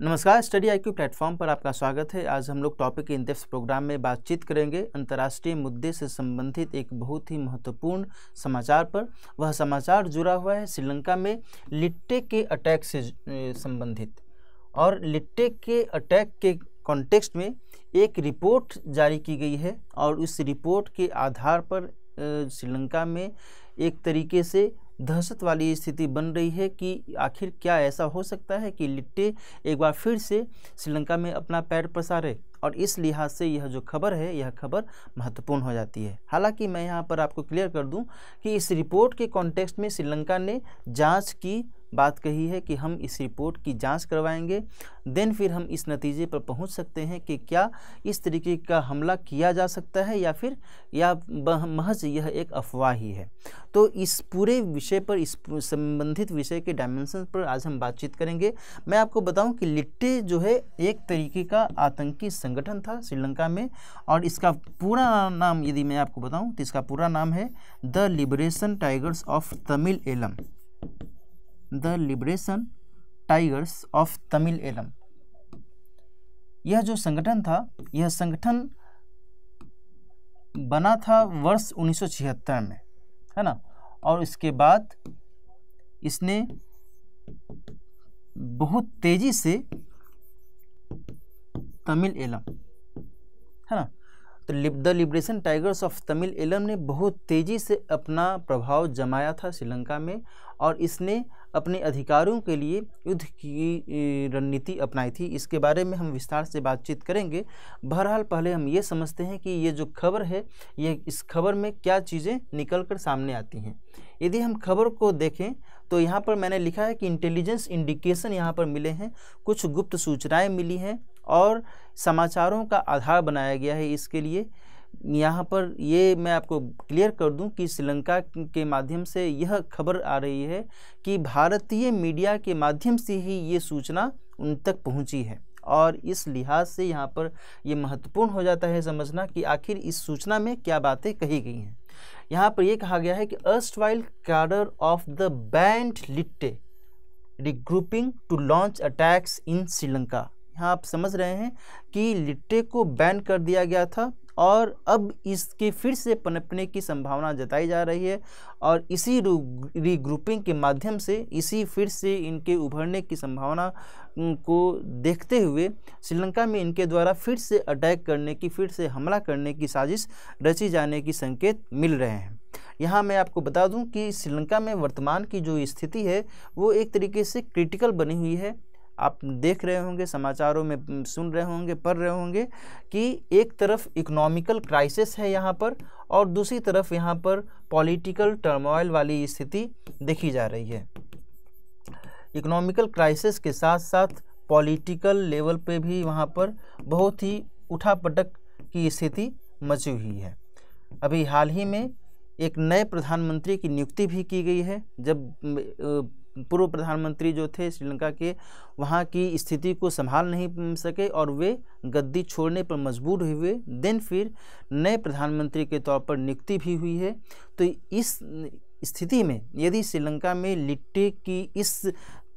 नमस्कार स्टडी आई प्लेटफॉर्म पर आपका स्वागत है आज हम लोग टॉपिक इन डेप्थ प्रोग्राम में बातचीत करेंगे अंतर्राष्ट्रीय मुद्दे से संबंधित एक बहुत ही महत्वपूर्ण समाचार पर वह समाचार जुड़ा हुआ है श्रीलंका में लिट्टे के अटैक से संबंधित और लिट्टे के अटैक के कॉन्टेक्स्ट में एक रिपोर्ट जारी की गई है और उस रिपोर्ट के आधार पर श्रीलंका में एक तरीके से दहशत वाली स्थिति बन रही है कि आखिर क्या ऐसा हो सकता है कि लिट्टे एक बार फिर से श्रीलंका में अपना पैर पसारे और इस लिहाज से यह जो खबर है यह खबर महत्वपूर्ण हो जाती है हालांकि मैं यहाँ पर आपको क्लियर कर दूँ कि इस रिपोर्ट के कॉन्टेक्स्ट में श्रीलंका ने जाँच की बात कही है कि हम इस रिपोर्ट की जांच करवाएंगे देन फिर हम इस नतीजे पर पहुंच सकते हैं कि क्या इस तरीके का हमला किया जा सकता है या फिर या महज यह एक अफवाह ही है तो इस पूरे विषय पर इस संबंधित विषय के डायमेंशन पर आज हम बातचीत करेंगे मैं आपको बताऊं कि लिट्टे जो है एक तरीके का आतंकी संगठन था श्रीलंका में और इसका पूरा नाम यदि मैं आपको बताऊँ तो इसका पूरा नाम है the Liberation Tigers of Tamil Eelam the Liberation Tigers of Tamil Eelam यह जो संगठन था यह संगठन बना था वर्ष 1976 में है ना और इसके बाद इसने बहुत तेज़ी से तमिल एलम है ना तो lib the Liberation Tigers of Tamil Eelam ने बहुत तेज़ी से अपना प्रभाव जमाया था श्रीलंका में और इसने अपने अधिकारों के लिए युद्ध की रणनीति अपनाई थी इसके बारे में हम विस्तार से बातचीत करेंगे बहरहाल पहले हम ये समझते हैं कि ये जो खबर है ये इस खबर में क्या चीज़ें निकल कर सामने आती हैं यदि हम खबर को देखें तो यहाँ पर मैंने लिखा है कि इंटेलिजेंस इंडिकेशन यहाँ पर मिले हैं कुछ गुप्त सूचनाएँ मिली हैं और समाचारों का आधार बनाया गया है इसके लिए यहाँ पर ये मैं आपको क्लियर कर दूं कि श्रीलंका के माध्यम से यह खबर आ रही है कि भारतीय मीडिया के माध्यम से ही ये सूचना उन तक पहुँची है और इस लिहाज से यहाँ पर ये महत्वपूर्ण हो जाता है समझना कि आखिर इस सूचना में क्या बातें कही गई हैं यहाँ पर यह कहा गया है कि erstwhile cadre of the banned LTTE regrouping to launch attacks in Sri Lanka यहाँ आप समझ रहे हैं कि लिट्टे को बैन कर दिया गया था और अब इसके फिर से पनपने की संभावना जताई जा रही है और इसी रीग्रुपिंग के माध्यम से इसी फिर से इनके उभरने की संभावना को देखते हुए श्रीलंका में इनके द्वारा फिर से अटैक करने की फिर से हमला करने की साजिश रची जाने की संकेत मिल रहे हैं यहाँ मैं आपको बता दूं कि श्रीलंका में वर्तमान की जो स्थिति है वो एक तरीके से क्रिटिकल बनी हुई है आप देख रहे होंगे समाचारों में सुन रहे होंगे पढ़ रहे होंगे कि एक तरफ इकोनॉमिकल क्राइसिस है यहाँ पर और दूसरी तरफ यहाँ पर पॉलिटिकल टर्मोइल वाली स्थिति देखी जा रही है इकोनॉमिकल क्राइसिस के साथ साथ पॉलिटिकल लेवल पे भी वहाँ पर बहुत ही उठापटक की स्थिति मची हुई है अभी हाल ही में एक नए प्रधानमंत्री की नियुक्ति भी की गई है जब पूर्व प्रधानमंत्री जो थे श्रीलंका के वहाँ की स्थिति को संभाल नहीं सके और वे गद्दी छोड़ने पर मजबूर हुए देन फिर नए प्रधानमंत्री के तौर पर नियुक्ति भी हुई है तो इस स्थिति में यदि श्रीलंका में लिट्टे की इस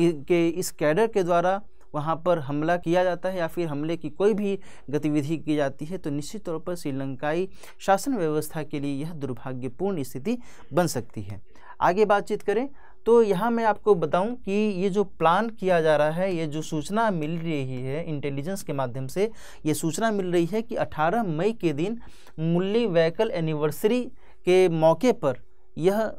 के इस कैडर के द्वारा वहाँ पर हमला किया जाता है या फिर हमले की कोई भी गतिविधि की जाती है तो निश्चित तौर पर श्रीलंकाई शासन व्यवस्था के लिए यह दुर्भाग्यपूर्ण स्थिति बन सकती है आगे बातचीत करें तो यहाँ मैं आपको बताऊं कि ये जो प्लान किया जा रहा है ये जो सूचना मिल रही है इंटेलिजेंस के माध्यम से ये सूचना मिल रही है कि 18 मई के दिन मुल्ली वैकल एनिवर्सरी के मौके पर यह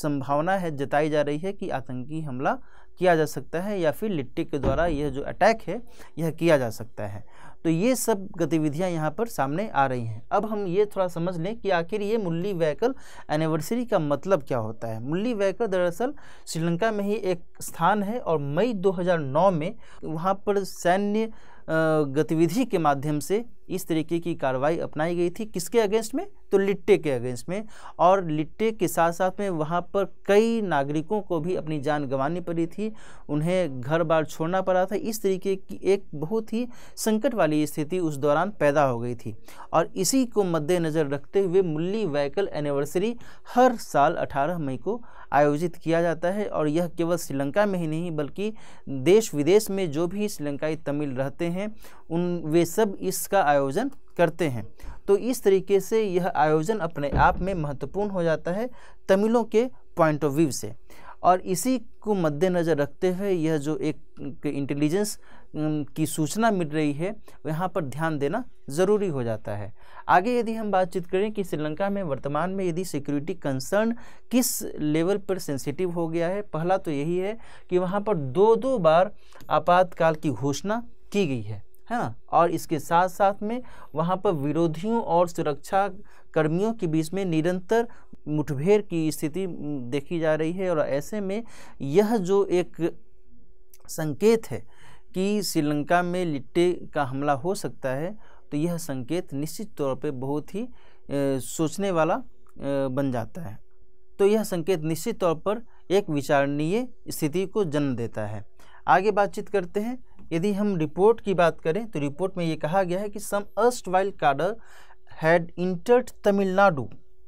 संभावना है जताई जा रही है कि आतंकी हमला किया जा सकता है या फिर लिट्टी के द्वारा यह जो अटैक है यह किया जा सकता है तो ये सब गतिविधियां यहाँ पर सामने आ रही हैं अब हम ये थोड़ा समझ लें कि आखिर ये मुल्ली व्हीकल एनिवर्सरी का मतलब क्या होता है मुल्ली व्हीकल दरअसल श्रीलंका में ही एक स्थान है और मई 2009 में वहाँ पर सैन्य गतिविधि के माध्यम से इस तरीके की कार्रवाई अपनाई गई थी किसके अगेंस्ट में तो लिट्टे के अगेंस्ट में और लिट्टे के साथ साथ में वहाँ पर कई नागरिकों को भी अपनी जान गंवानी पड़ी थी उन्हें घर बार छोड़ना पड़ा था इस तरीके की एक बहुत ही संकट वाली स्थिति उस दौरान पैदा हो गई थी और इसी को मद्देनज़र रखते हुए मुल्ली वैकल एनिवर्सरी हर साल अठारह मई को आयोजित किया जाता है और यह केवल श्रीलंका में ही नहीं बल्कि देश विदेश में जो भी श्रीलंकाई तमिल रहते हैं उन वे सब इसका आयोजन करते हैं तो इस तरीके से यह आयोजन अपने आप में महत्वपूर्ण हो जाता है तमिलों के पॉइंट ऑफ व्यू से और इसी को मद्देनज़र रखते हुए यह जो एक इंटेलिजेंस की सूचना मिल रही है यहाँ पर ध्यान देना ज़रूरी हो जाता है आगे यदि हम बातचीत करें कि श्रीलंका में वर्तमान में यदि सिक्योरिटी कंसर्न किस लेवल पर सेंसिटिव हो गया है पहला तो यही है कि वहाँ पर दो दो बार आपातकाल की घोषणा की गई है है ना और इसके साथ साथ में वहाँ पर विरोधियों और सुरक्षा कर्मियों के बीच में निरंतर मुठभेड़ की स्थिति देखी जा रही है और ऐसे में यह जो एक संकेत है कि श्रीलंका में लिट्टे का हमला हो सकता है तो यह संकेत निश्चित तौर पे बहुत ही ए, सोचने वाला ए, बन जाता है तो यह संकेत निश्चित तौर पर एक विचारणीय स्थिति को जन्म देता है आगे बातचीत करते हैं यदि हम रिपोर्ट की बात करें तो रिपोर्ट में ये कहा गया है कि some erstwhile cadre had entered Tamil Nadu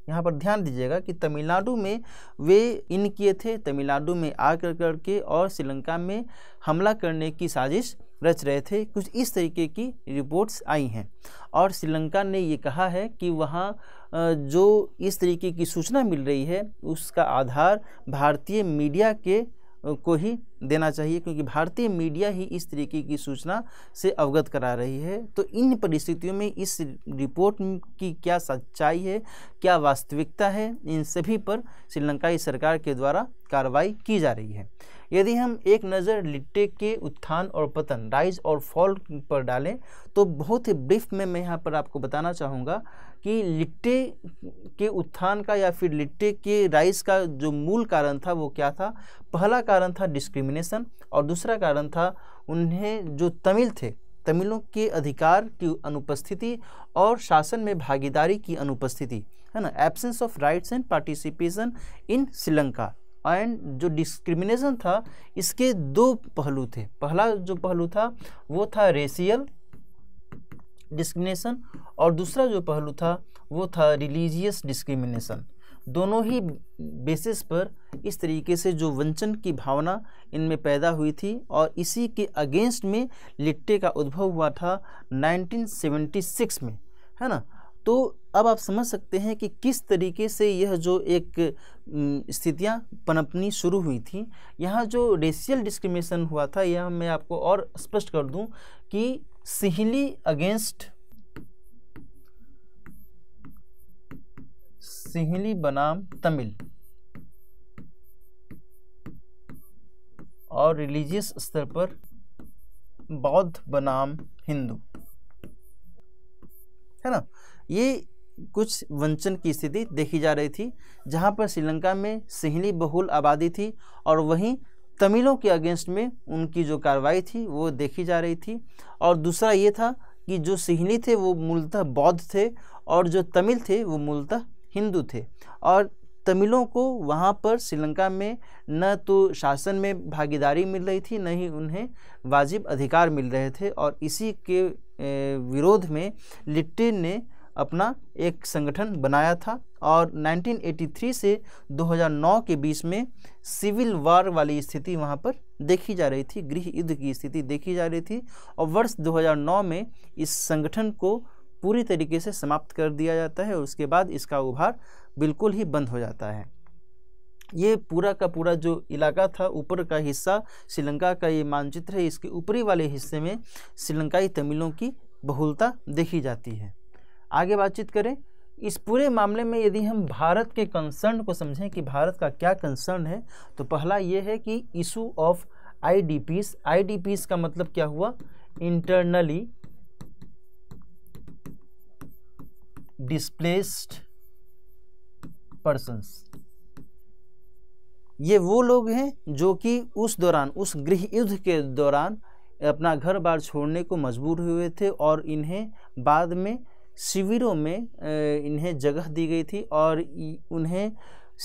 यहाँ पर ध्यान दीजिएगा कि तमिलनाडु में वे इन किए थे तमिलनाडु में आ करके और श्रीलंका में हमला करने की साजिश रच रहे थे कुछ इस तरीके की रिपोर्ट्स आई हैं और श्रीलंका ने ये कहा है कि वहाँ जो इस तरीके की सूचना मिल रही है उसका आधार भारतीय मीडिया के को ही देना चाहिए क्योंकि भारतीय मीडिया ही इस तरीके की सूचना से अवगत करा रही है तो इन परिस्थितियों में इस रिपोर्ट की क्या सच्चाई है क्या वास्तविकता है इन सभी पर श्रीलंकाई सरकार के द्वारा कार्रवाई की जा रही है यदि हम एक नज़र लिट्टे के उत्थान और पतन राइज और फॉल पर डालें तो बहुत ही ब्रीफ में मैं यहाँ पर आपको बताना चाहूँगा कि लिट्टे के उत्थान का या फिर लिट्टे के राइज का जो मूल कारण था वो क्या था पहला कारण था डिस्क्रिमिनेशन और दूसरा कारण था उन्हें जो तमिल थे तमिलों के अधिकार की अनुपस्थिति और शासन में भागीदारी की अनुपस्थिति है ना absence of rights and participation in Sri Lanka and जो डिस्क्रिमिनेशन था इसके दो पहलू थे पहला जो पहलू था वो था रेसियल डिस्क्रिमिनेशन और दूसरा जो पहलू था वो था रिलीजियस डिस्क्रिमिनेशन दोनों ही बेसिस पर इस तरीके से जो वंचन की भावना इनमें पैदा हुई थी और इसी के अगेंस्ट में लिट्टे का उद्भव हुआ था 1976 में है ना तो अब आप समझ सकते हैं कि किस तरीके से यह जो एक स्थितियां पनपनी शुरू हुई थी यहाँ जो रेशियल डिस्क्रिमिनेशन हुआ था यह मैं आपको और स्पष्ट कर दूं कि सिहली अगेंस्ट सिहली बनाम तमिल और रिलीजियस स्तर पर बौद्ध बनाम हिंदू है ना ये कुछ वंचन की स्थिति देखी जा रही थी जहाँ पर श्रीलंका में सिहली बहुल आबादी थी और वहीं तमिलों के अगेंस्ट में उनकी जो कार्रवाई थी वो देखी जा रही थी और दूसरा ये था कि जो सिहली थे वो मूलतः बौद्ध थे और जो तमिल थे वो मूलतः हिंदू थे और तमिलों को वहाँ पर श्रीलंका में न तो शासन में भागीदारी मिल रही थी न ही उन्हें वाजिब अधिकार मिल रहे थे और इसी के विरोध में लिट्टे ने अपना एक संगठन बनाया था और 1983 से 2009 के बीच में सिविल वार वाली स्थिति वहाँ पर देखी जा रही थी गृह युद्ध की स्थिति देखी जा रही थी और वर्ष 2009 में इस संगठन को पूरी तरीके से समाप्त कर दिया जाता है और उसके बाद इसका उभार बिल्कुल ही बंद हो जाता है ये पूरा का पूरा जो इलाका था ऊपर का हिस्सा श्रीलंका का ये मानचित्र है इसके ऊपरी वाले हिस्से में श्रीलंकाई तमिलों की बहुलता देखी जाती है आगे बातचीत करें इस पूरे मामले में यदि हम भारत के कंसर्न को समझें कि भारत का क्या कंसर्न है तो पहला ये है कि इशू ऑफ आईडीपीस आईडीपीस का मतलब क्या हुआ इंटरनली डिस्प्लेस्ड पर्सन ये वो लोग हैं जो कि उस दौरान उस गृह युद्ध के दौरान अपना घर बार छोड़ने को मजबूर हुए थे और इन्हें बाद में शिविरों में इन्हें जगह दी गई थी और उन्हें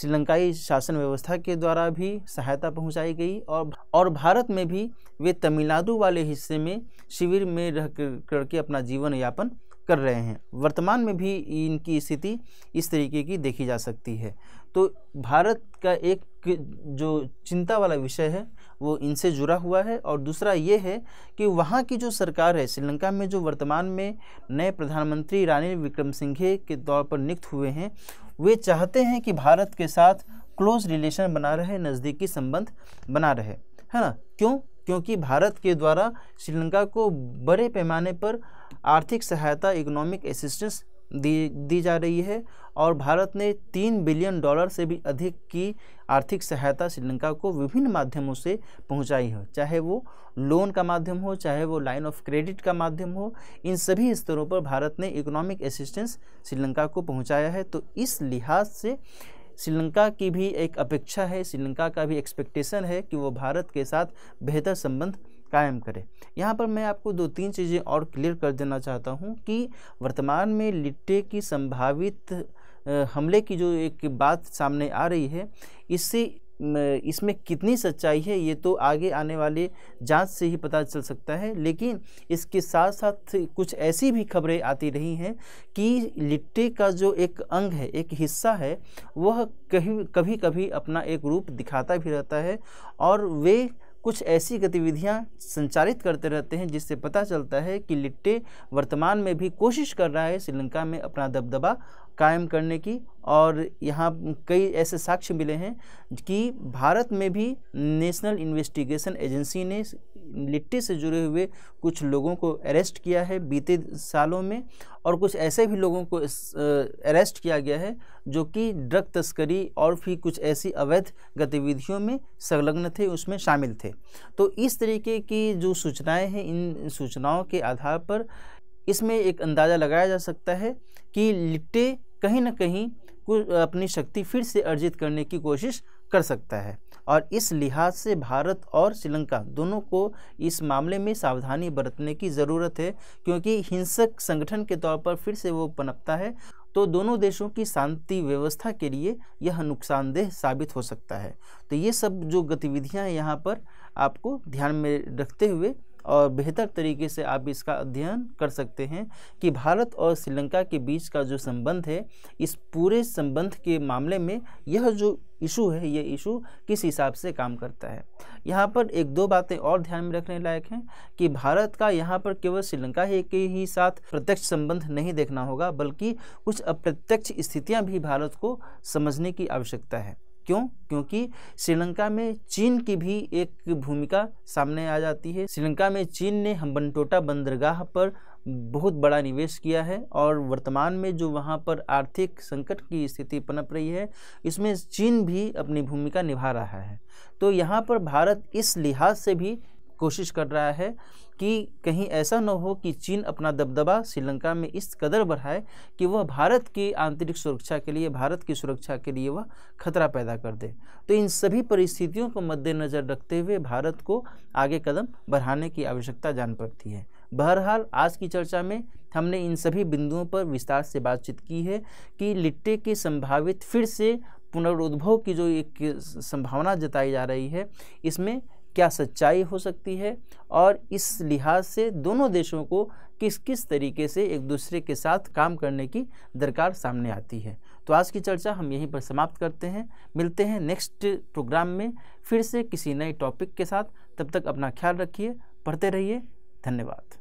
श्रीलंकाई शासन व्यवस्था के द्वारा भी सहायता पहुंचाई गई और और भारत में भी वे तमिलनाडु वाले हिस्से में शिविर में रह करके अपना जीवन यापन कर रहे हैं वर्तमान में भी इनकी स्थिति इस तरीके की देखी जा सकती है तो भारत का एक जो चिंता वाला विषय है वो इनसे जुड़ा हुआ है और दूसरा ये है कि वहाँ की जो सरकार है श्रीलंका में जो वर्तमान में नए प्रधानमंत्री रानिल विक्रम सिंघे के तौर पर नियुक्त हुए हैं वे चाहते हैं कि भारत के साथ क्लोज रिलेशन बना रहे नज़दीकी संबंध बना रहे है ना क्यों क्योंकि भारत के द्वारा श्रीलंका को बड़े पैमाने पर आर्थिक सहायता इकोनॉमिक असिस्टेंस दी दी जा रही है और भारत ने तीन बिलियन डॉलर से भी अधिक की आर्थिक सहायता श्रीलंका को विभिन्न माध्यमों से पहुंचाई है चाहे वो लोन का माध्यम हो चाहे वो लाइन ऑफ क्रेडिट का माध्यम हो इन सभी स्तरों पर भारत ने इकोनॉमिक असिस्टेंस श्रीलंका को पहुंचाया है तो इस लिहाज से श्रीलंका की भी एक अपेक्षा है श्रीलंका का भी एक्सपेक्टेशन है कि वो भारत के साथ बेहतर संबंध कायम करें यहाँ पर मैं आपको दो तीन चीज़ें और क्लियर कर देना चाहता हूँ कि वर्तमान में लिट्टे की संभावित हमले की जो एक बात सामने आ रही है इससे इसमें कितनी सच्चाई है ये तो आगे आने वाले जांच से ही पता चल सकता है लेकिन इसके साथ साथ कुछ ऐसी भी खबरें आती रही हैं कि लिट्टे का जो एक अंग है एक हिस्सा है वह कभी कभी कभी अपना एक रूप दिखाता भी रहता है और वे कुछ ऐसी गतिविधियां संचालित करते रहते हैं जिससे पता चलता है कि लिट्टे वर्तमान में भी कोशिश कर रहा है श्रीलंका में अपना दबदबा कायम करने की और यहाँ कई ऐसे साक्ष्य मिले हैं कि भारत में भी नेशनल इन्वेस्टिगेशन एजेंसी ने लिट्टी से जुड़े हुए कुछ लोगों को अरेस्ट किया है बीते सालों में और कुछ ऐसे भी लोगों को अरेस्ट किया गया है जो कि ड्रग तस्करी और भी कुछ ऐसी अवैध गतिविधियों में संलग्न थे उसमें शामिल थे तो इस तरीके की जो सूचनाएं हैं इन सूचनाओं के आधार पर इसमें एक अंदाज़ा लगाया जा सकता है कि लिट्टे कहीं ना कहीं अपनी शक्ति फिर से अर्जित करने की कोशिश कर सकता है और इस लिहाज से भारत और श्रीलंका दोनों को इस मामले में सावधानी बरतने की ज़रूरत है क्योंकि हिंसक संगठन के तौर पर फिर से वो पनपता है तो दोनों देशों की शांति व्यवस्था के लिए यह नुकसानदेह साबित हो सकता है तो ये सब जो गतिविधियां हैं यहाँ पर आपको ध्यान में रखते हुए और बेहतर तरीके से आप इसका अध्ययन कर सकते हैं कि भारत और श्रीलंका के बीच का जो संबंध है इस पूरे संबंध के मामले में यह जो इशू है यह इशू किस हिसाब से काम करता है यहाँ पर एक दो बातें और ध्यान में रखने लायक हैं कि भारत का यहाँ पर केवल श्रीलंका ही के ही साथ प्रत्यक्ष संबंध नहीं देखना होगा बल्कि कुछ अप्रत्यक्ष स्थितियाँ भी भारत को समझने की आवश्यकता है क्यों क्योंकि श्रीलंका में चीन की भी एक भूमिका सामने आ जाती है श्रीलंका में चीन ने हम्बनटोटा बंदरगाह पर बहुत बड़ा निवेश किया है और वर्तमान में जो वहाँ पर आर्थिक संकट की स्थिति पनप रही है इसमें चीन भी अपनी भूमिका निभा रहा है तो यहाँ पर भारत इस लिहाज से भी कोशिश कर रहा है कि कहीं ऐसा न हो कि चीन अपना दबदबा श्रीलंका में इस कदर बढ़ाए कि वह भारत की आंतरिक सुरक्षा के लिए भारत की सुरक्षा के लिए वह खतरा पैदा कर दे तो इन सभी परिस्थितियों को मद्देनज़र रखते हुए भारत को आगे कदम बढ़ाने की आवश्यकता जान पड़ती है बहरहाल आज की चर्चा में हमने इन सभी बिंदुओं पर विस्तार से बातचीत की है कि लिट्टे के संभावित फिर से पुनरुद्भव की जो एक संभावना जताई जा रही है इसमें क्या सच्चाई हो सकती है और इस लिहाज से दोनों देशों को किस किस तरीके से एक दूसरे के साथ काम करने की दरकार सामने आती है तो आज की चर्चा हम यहीं पर समाप्त करते हैं मिलते हैं नेक्स्ट प्रोग्राम में फिर से किसी नए टॉपिक के साथ तब तक अपना ख्याल रखिए पढ़ते रहिए धन्यवाद